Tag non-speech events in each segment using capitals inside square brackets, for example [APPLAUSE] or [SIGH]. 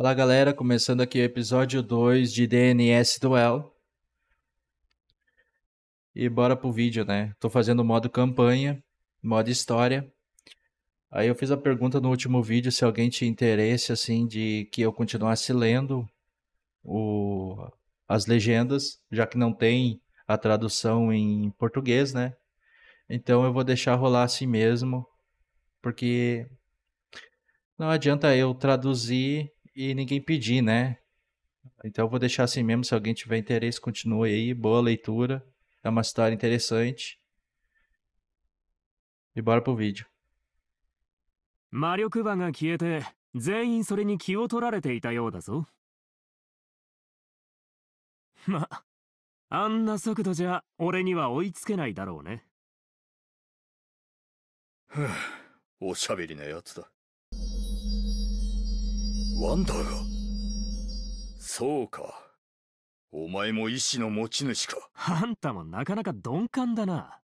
Olá, galera, começando aqui o episódio 2 de DNS Duel. E bora pro vídeo, né? Tô fazendo modo campanha, modo história. Aí eu fiz a pergunta no último vídeo se alguém tinha interesse assim de que eu continuasse lendo o as legendas, já que não tem a tradução em português, né? Então eu vou deixar rolar assim mesmo, porque não adianta eu traduzir e ninguém pedir, né? Então eu vou deixar assim mesmo, se alguém tiver interesse, continue aí. Boa leitura. É uma história interessante. E bora pro vídeo. Mario 魔力場が消えて全員それに気を取られていたようだぞまあんな速度じゃ俺には追いつけないだろうねはあおしゃべりなやつだ [LAUGHS] [SIGHS] ワンダーがそうか。お前も意志の持ち主か。あんたもなかなか鈍感だな。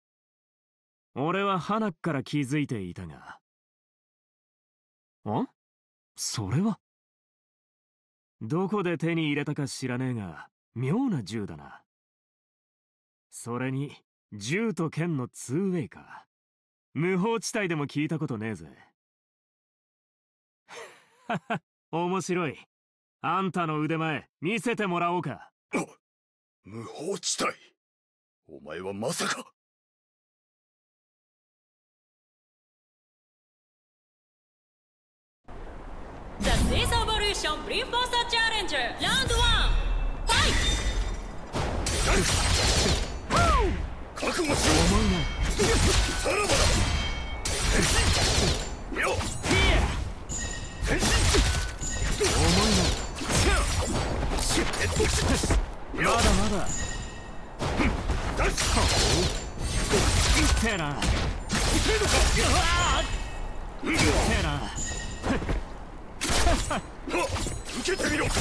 俺は花から気づいていたが。んそれはどこで手に入れたか知らねえが、妙な銃だな。それに、銃と剣のツーウェイか。無法地帯でも聞いたことねえぜ。[LAUGHS] 面白い。あんたの腕前、見せてもらおうか。無法地帯お前はまさかファイト覚悟しろお前がさらばだせえなうせえなけてみろさ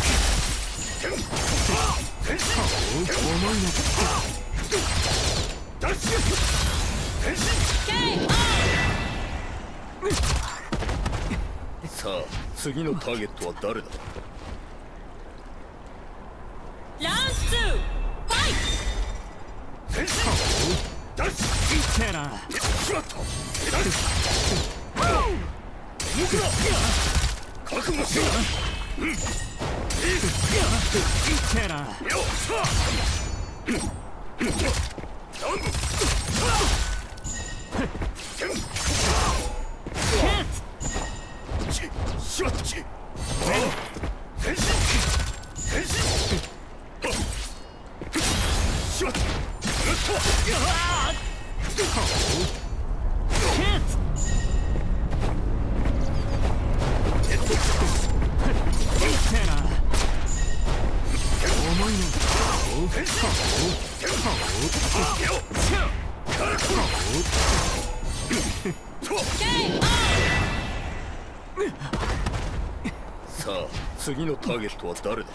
あ次のターゲットは誰だターゲットは誰だ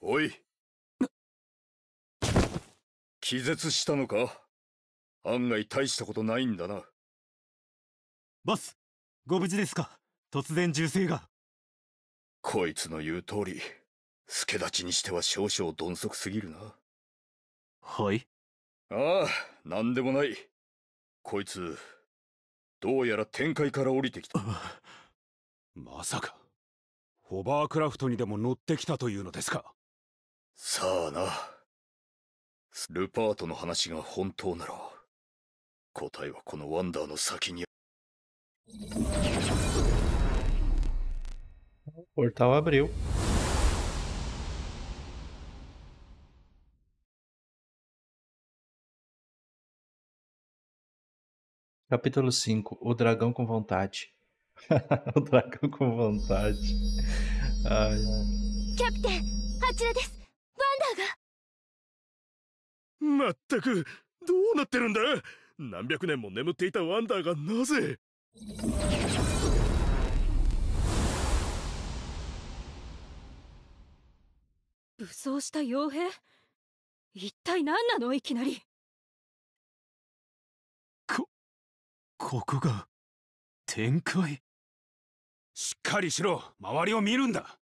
おい気絶したのか案外大したことないんだなバスご無事ですか突然銃声がこいつの言う通り助立ちにしては少々鈍足すぎるな。はいああ、なんでもない。こいつ、どうやら天界から降りてきた。まさか、ホバークラフトにでも乗ってきたというのですかさあな。ルパートの話が本当なら、答えはこのワンダーの先に。O portal abriu. Capítulo 5 O Dragão com Vontade. [LAUGHS] o dragão com vontade. Ai, ai. Captain, あちらです。ワンダーが。まったく、どうなってるんだ何百年も眠っていたワンダーがなぜ武装した傭兵一体何なのいきなりここが展開しっかりしろ周りを見るんだ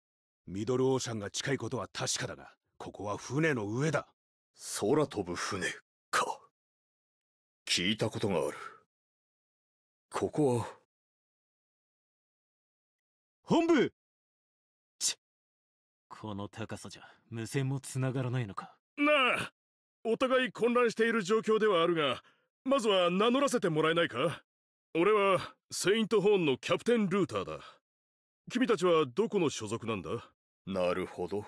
ミドルオーシャンが近いことは確かだがここは船の上だ空飛ぶ船か聞いたことがあるここは本部この高さじゃ無線もつながらないのかなあお互い混乱している状況ではあるがまずは名乗らせてもらえないか俺はセイントホーンのキャプテンルーターだ君たちはどこの所属なんだなるほど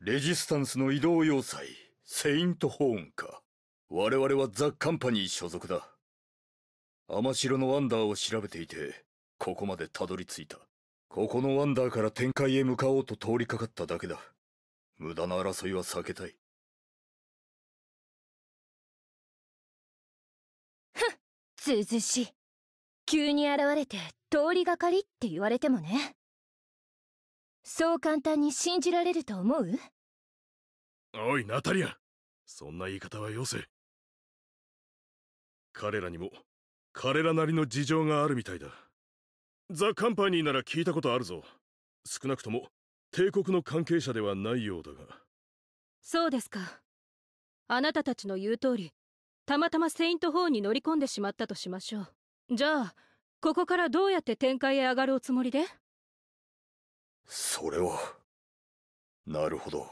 レジスタンスの移動要塞セイントホーンか我々はザ・カンパニー所属だ天城のワンダーを調べていてここまでたどり着いたここのワンダーから展開へ向かおうと通りかかっただけだ無駄な争いは避けたいずずしい急に現れて通りがかりって言われてもねそう簡単に信じられると思うおいナタリアそんな言い方はよせ彼らにも彼らなりの事情があるみたいだザ・カンパニーなら聞いたことあるぞ少なくとも帝国の関係者ではないようだがそうですかあなたたちの言う通りたまたまセイントホンに乗り込んでしまったとしましょうじゃあここからどうやって展開へ上がるおつもりでそれはなるほど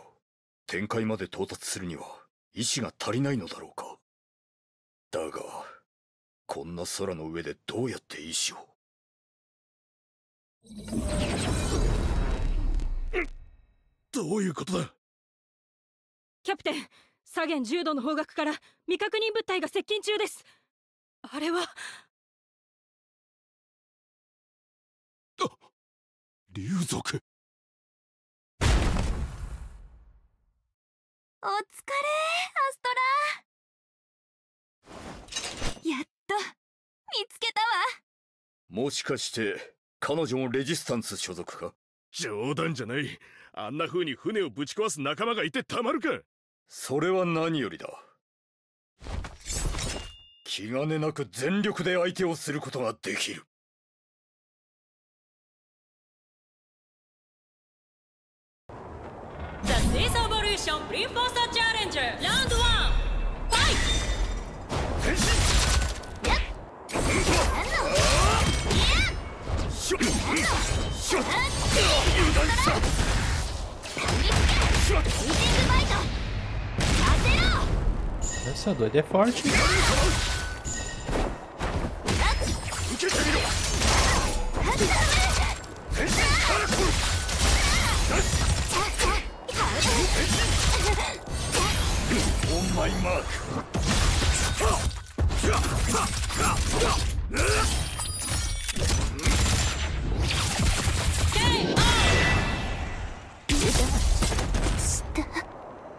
展開まで到達するには意志が足りないのだろうかだがこんな空の上でどうやって意志をどういうことだキャプテン左舷重度の方角から未確認物体が接近中ですあれは竜族お疲れアストラやっと見つけたわもしかして彼女もレジスタンス所属か冗談じゃないあんな風に船をぶち壊す仲間がいてたまるかそれは何よりだ気兼ねなく全力で相手をすることができる「ザ・ディザボリューション・プリンフーサー・チャレンジャー」ラウンド1ファシッングバイト Essa doida é forte.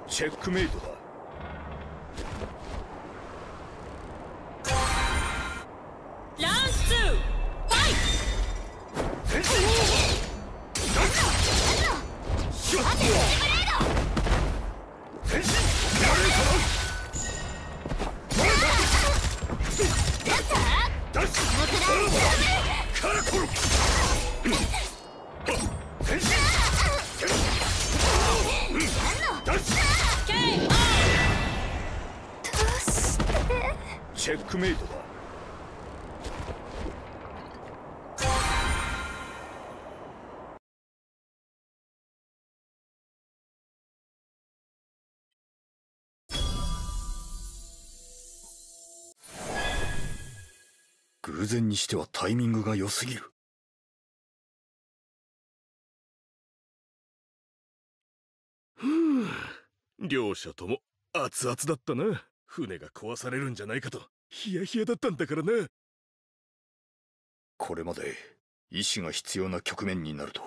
Checkmate 偶然にしてはタイミングが良すぎる。両者とも熱々だったな。船が壊されるんじゃないかと、ヒヤヒヤだったんだからな。これまで、意志が必要な局面になると、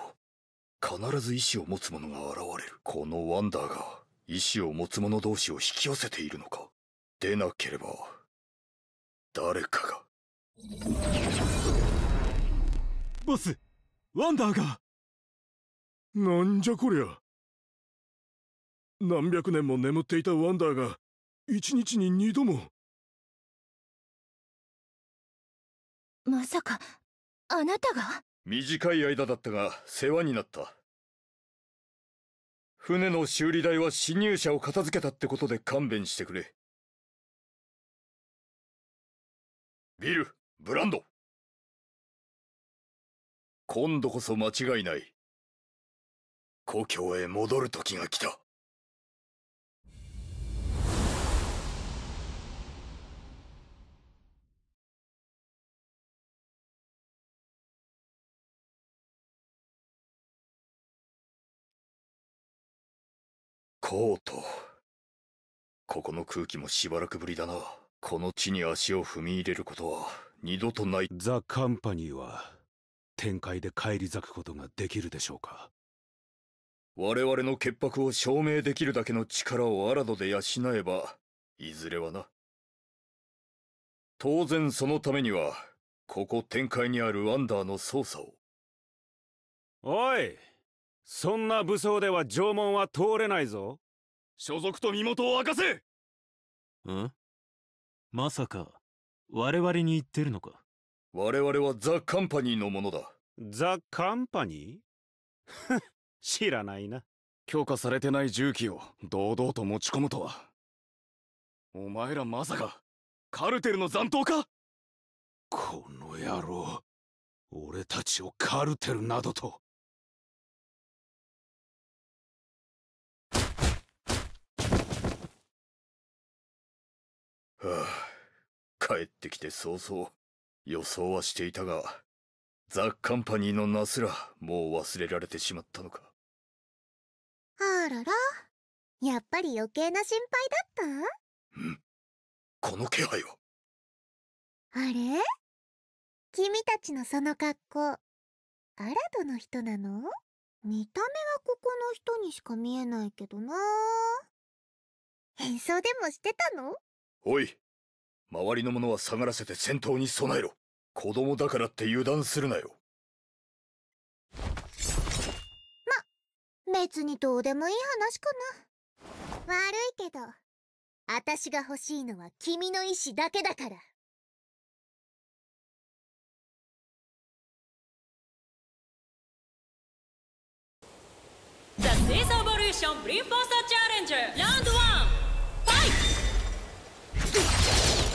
必ず意志を持つ者が現れる。このワンダーが、意志を持つ者同士を引き寄せているのか。でなければ、誰かが。ボスワンダーがなんじゃこりゃ何百年も眠っていたワンダーが一日に二度もまさかあなたが短い間だったが世話になった船の修理代は侵入者を片付けたってことで勘弁してくれビルブランド今度こそ間違いない故郷へ戻る時が来たコートここの空気もしばらくぶりだなこの地に足を踏み入れることは二度とないザ・カンパニーは展開で返り咲くことができるでしょうか我々の潔白を証明できるだけの力をアラドで養えばいずれはな当然そのためにはここ展開にあるワンダーの捜査をおいそんな武装では縄文は通れないぞ所属と身元を明かせんまさか我々に言ってるのか我々はザ・カンパニーのものだ。ザ・カンパニー [LAUGHS] 知らないな。許可されてない銃器を堂々と持ち込むとは。お前らまさか、カルテルの残党かこの野郎、俺たちをカルテルなどと。はあ帰ってきて早々、予想はしていたが、ザ・カンパニーの名すらもう忘れられてしまったのか。あらら、やっぱり余計な心配だったんこの気配はあれ君たちのその格好、アラドの人なの見た目はここの人にしか見えないけどな変装でもしてたのおい、周りの者は下がらせて戦闘に備えろ子供だからって油断するなよま別にどうでもいい話かな悪いけど私が欲しいのは君の意志だけだからザ・セーザーボリューション・ブリンポォーサー・チャレンジャーラウンド1ファイト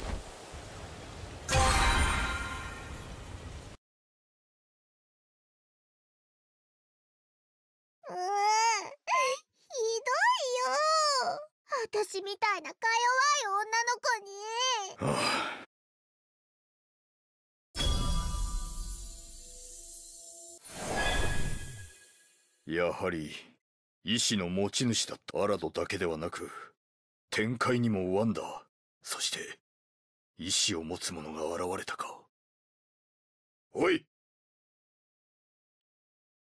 はり意志の持ち主だったアラドだけではなく展開にもワンダーそして意志を持つ者が現れたかおい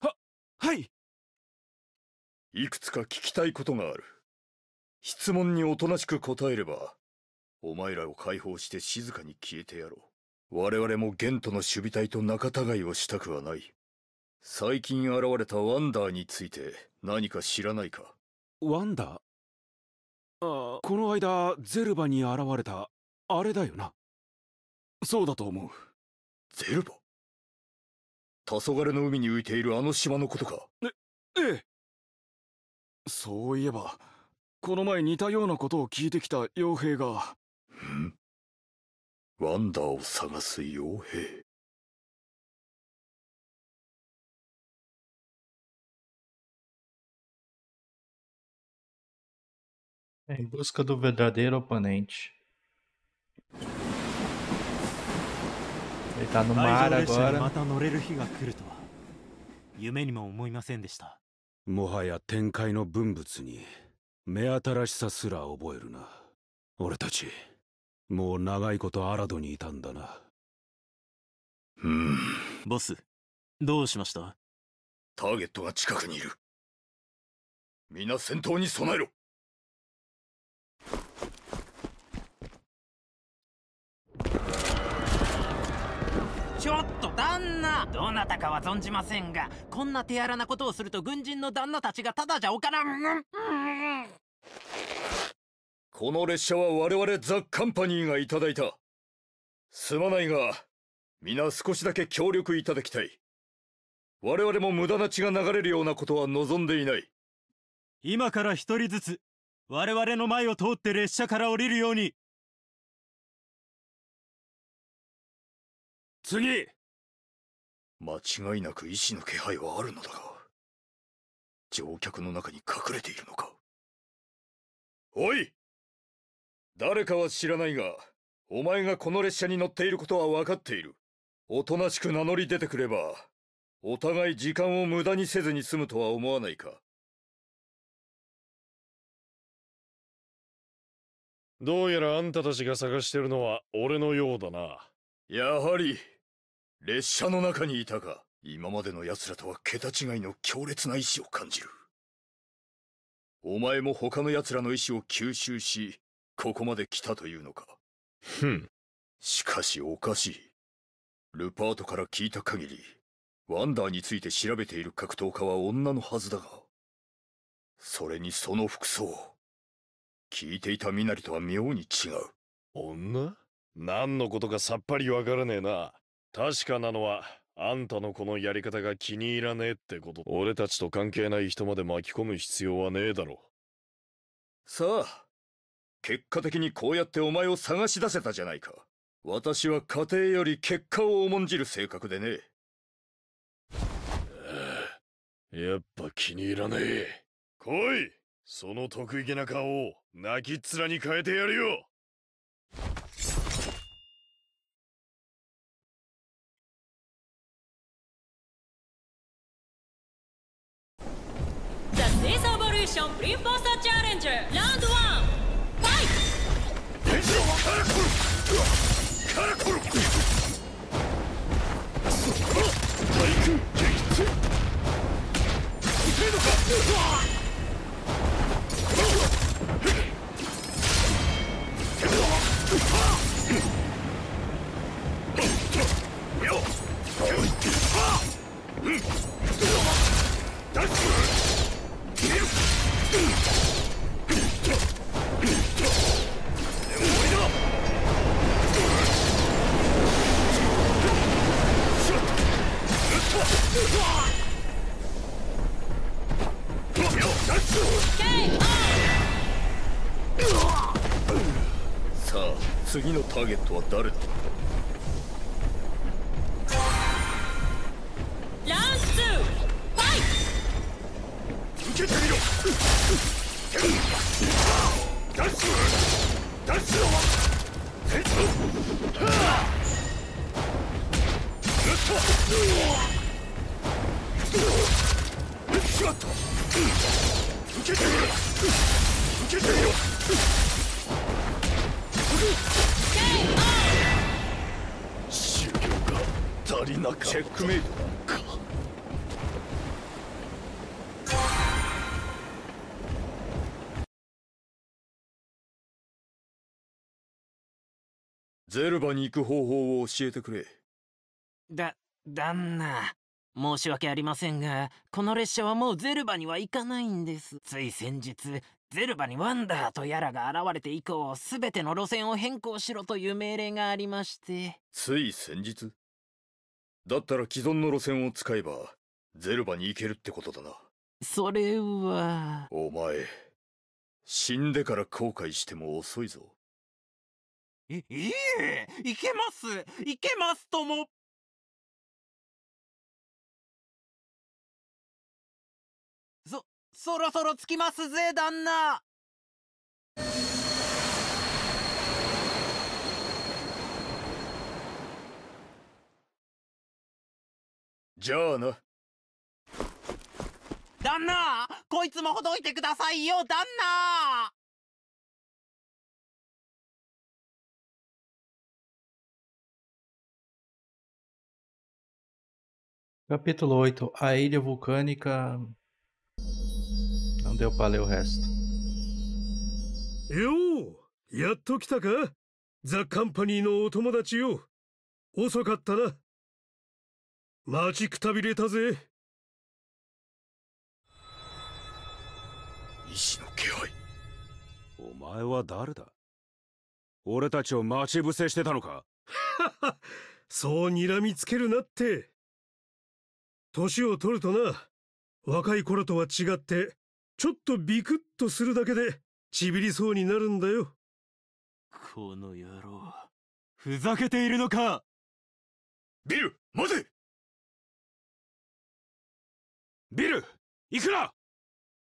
ははいいくつか聞きたいことがある質問におとなしく答えればお前らを解放して静かに消えてやろう我々もゲントの守備隊と仲違いをしたくはない最近現れたワンダーについて何か知らないかワンダーああこの間ゼルバに現れたあれだよなそうだと思うゼルバ黄昏の海に浮いているあの島のことかえええそういえばこの前似たようなことを聞いてきた傭兵がんワンダーを探す傭兵 Em busca do verdadeiro oponente. Ele tá no mar agora. 夢にも思いませんでしたもはや天界の文物に目新しさすら覚えるな俺たちもう長いことアラドにいたんだなうんボスどうしましたターゲットが近くにいる皆戦闘に備えろちょっと旦那どなたかは存じませんがこんな手荒なことをすると軍人の旦那たちがただじゃおからんこの列車は我々ザ・カンパニーがいただいたすまないが皆少しだけ協力いただきたい我々も無駄な血が流れるようなことは望んでいない今から一人ずつ我々の前を通って列車から降りるように次間違いなく意志の気配はあるのだが乗客の中に隠れているのかおい誰かは知らないがお前がこの列車に乗っていることは分かっているおとなしく名乗り出てくればお互い時間を無駄にせずに済むとは思わないかどうやらあんたたちが探してるのは俺のようだな。やはり、列車の中にいたか。今までの奴らとは桁違いの強烈な意志を感じる。お前も他の奴らの意志を吸収し、ここまで来たというのか。ふん。しかしおかしい。ルパートから聞いた限り、ワンダーについて調べている格闘家は女のはずだが、それにその服装。聞いていた身なりとは妙に違う。女何のことかさっぱりわからねえな。確かなのは、あんたのこのやり方が気に入らねえってこと。俺たちと関係ない人まで巻き込む必要はねえだろ。さあ、結果的にこうやってお前を探し出せたじゃないか。私は家庭より結果を重んじる性格でね。やっぱ気に入らねえ。来いその得意げな顔を泣きっ面に変えてやるよザ・サーボリューション・プリンフォーサー・チャレンジャーラウンドファイトカラルカラル対空撃墜るのか Let's go. とは誰だチェックメイトかゼルバに行く方法を教えてくれだ旦那申し訳ありませんがこの列車はもうゼルバには行かないんですつい先日ゼルバにワンダーとやらが現れて以降全ての路線を変更しろという命令がありましてつい先日だったら既存の路線を使えば、ゼルバに行けるってことだな。それは。お前、死んでから後悔しても遅いぞ。い、いえ、行けます行けますともそ、そろそろ着きますぜ、旦那じゃあな旦那こいつもほどいてくださいよ旦那 Capítulo 8 A Ilha Vulcânica. Não deu para ler o resto. Eu! やっと来たかザ・カンパニー o お友達よ遅 t a た a 待ちくたびれたぜ意志の気配お前は誰だ俺たちを待ち伏せしてたのか [LAUGHS] そう睨みつけるなって年を取るとな若い頃とは違ってちょっとビクッとするだけでちびりそうになるんだよこの野郎ふざけているのかビル待てビルいくら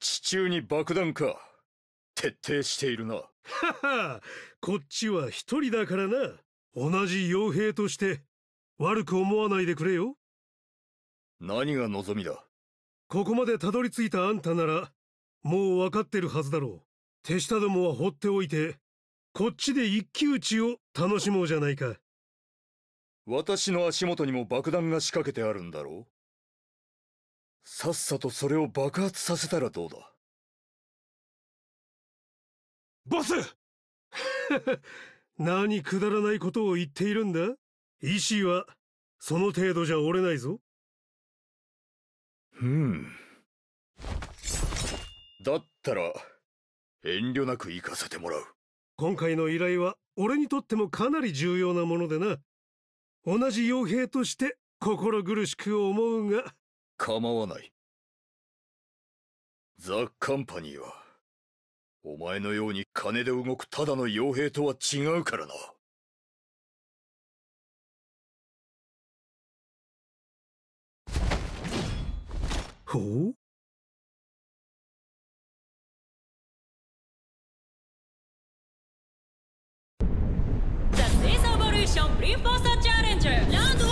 地中に爆弾か徹底しているなははこっちは一人だからな同じ傭兵として悪く思わないでくれよ何が望みだここまでたどり着いたあんたならもう分かってるはずだろう手下どもは放っておいてこっちで一騎打ちを楽しもうじゃないか私の足元にも爆弾が仕掛けてあるんだろうさっさとそれを爆発させたらどうだボス [LAUGHS] 何くだらないことを言っているんだ意志はその程度じゃ折れないぞうんだったら遠慮なく行かせてもらう今回の依頼は俺にとってもかなり重要なものでな同じ傭兵として心苦しく思うが構わない。ザ・カンパニーは、お前のように金で動くただの傭兵とは違うからな。ほうザ・セイサーボリューション・プリンフォーチャレンジャーランド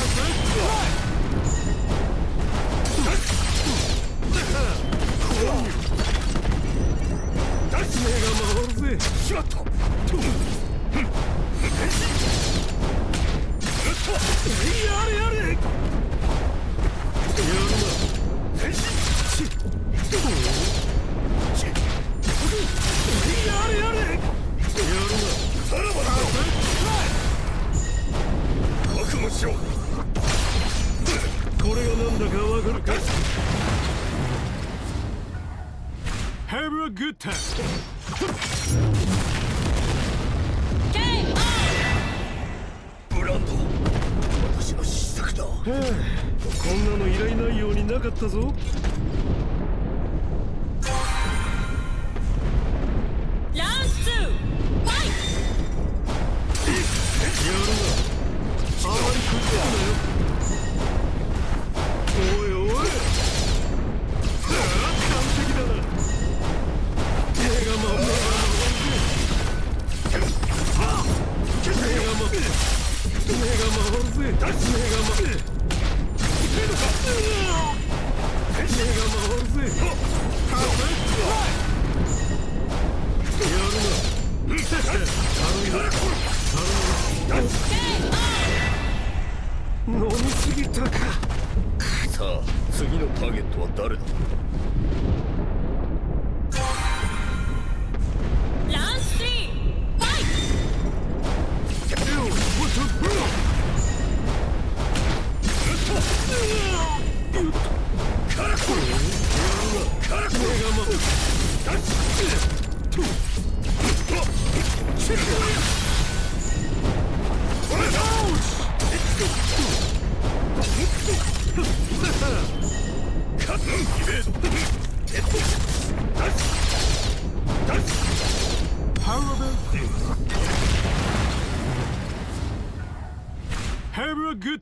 so.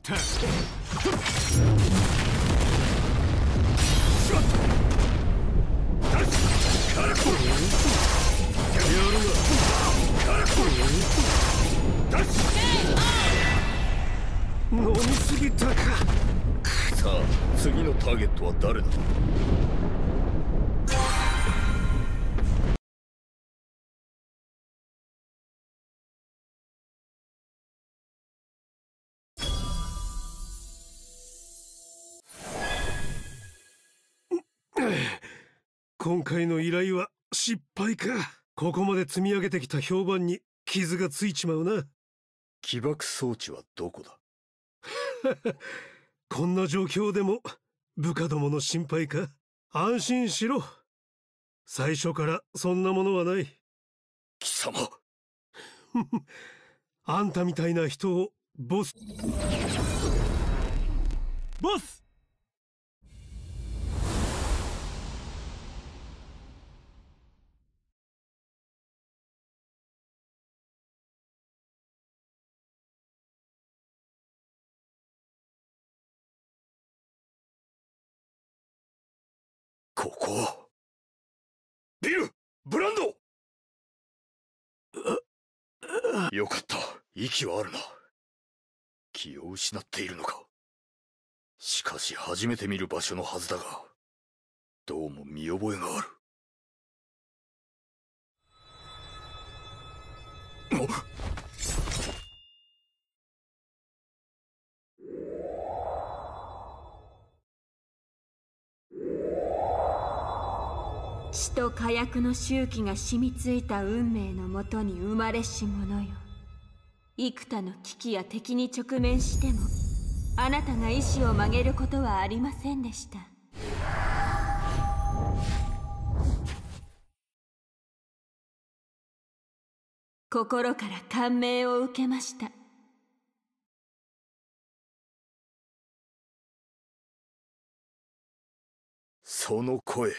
った飲みすぎたかさあ次のターゲットは誰だ今回の依頼は失敗か。ここまで積み上げてきた評判に傷がついちまうな。起爆装置はどこだ [LAUGHS] こんな状況でも部下どもの心配か安心しろ。最初からそんなものはない。貴様 [LAUGHS] あんたみたいな人をボス。ボスよかった。息はあるな。気を失っているのか。しかし初めて見る場所のはずだが、どうも見覚えがある。血と火薬の周期が染みついた運命のもとに生まれし者よ幾多の危機や敵に直面してもあなたが意志を曲げることはありませんでした心から感銘を受けましたその声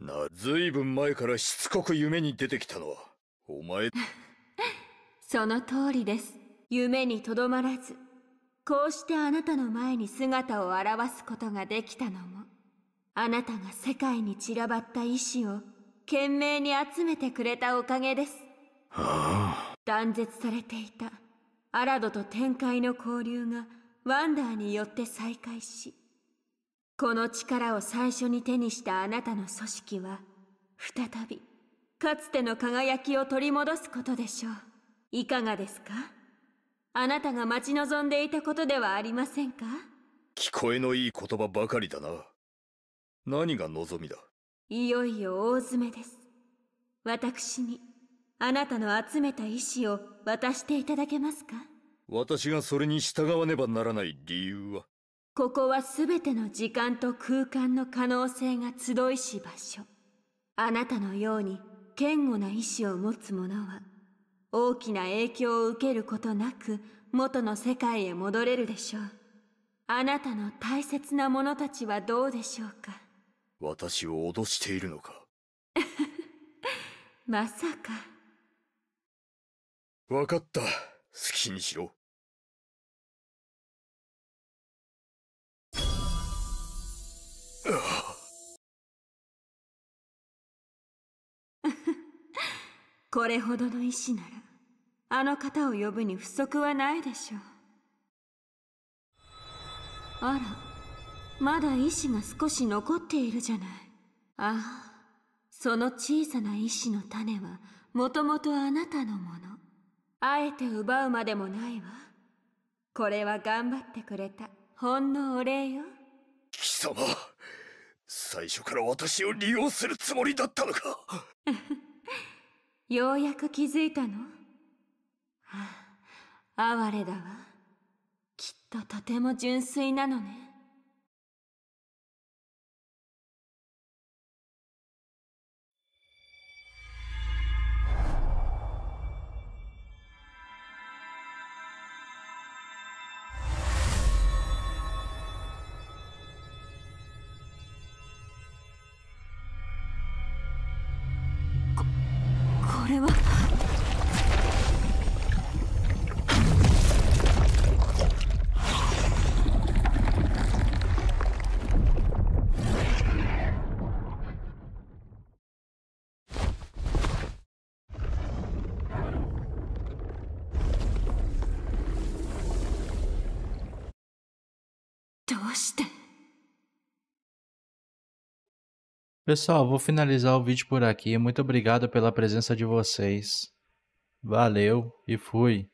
な、ずいぶん前からしつこく夢に出てきたのは、お前。[LAUGHS] その通りです。夢にとどまらず、こうしてあなたの前に姿を現すことができたのも、あなたが世界に散らばった意志を懸命に集めてくれたおかげです。はあ、断絶されていた、アラドと天界の交流が、ワンダーによって再開し、この力を最初に手にしたあなたの組織は再びかつての輝きを取り戻すことでしょういかがですかあなたが待ち望んでいたことではありませんか聞こえのいい言葉ばかりだな何が望みだいよいよ大詰めです私にあなたの集めた意志を渡していただけますか私がそれに従わねばならない理由はここは全ての時間と空間の可能性が集いし場所。あなたのように堅固な意志を持つ者は、大きな影響を受けることなく元の世界へ戻れるでしょう。あなたの大切な者たちはどうでしょうか私を脅しているのか [LAUGHS] まさか。わかった。好きにしろ。これほどの意志ならあの方を呼ぶに不足はないでしょうあらまだ意志が少し残っているじゃないああその小さな意志の種はもともとあなたのものあえて奪うまでもないわこれは頑張ってくれたほんのお礼よ貴様最初から私を利用するつもりだったのか [LAUGHS] ようやく気づいたの、はあ、哀れだわ。きっととても純粋なのね。Pessoal, vou finalizar o vídeo por aqui. Muito obrigado pela presença de vocês. Valeu e fui!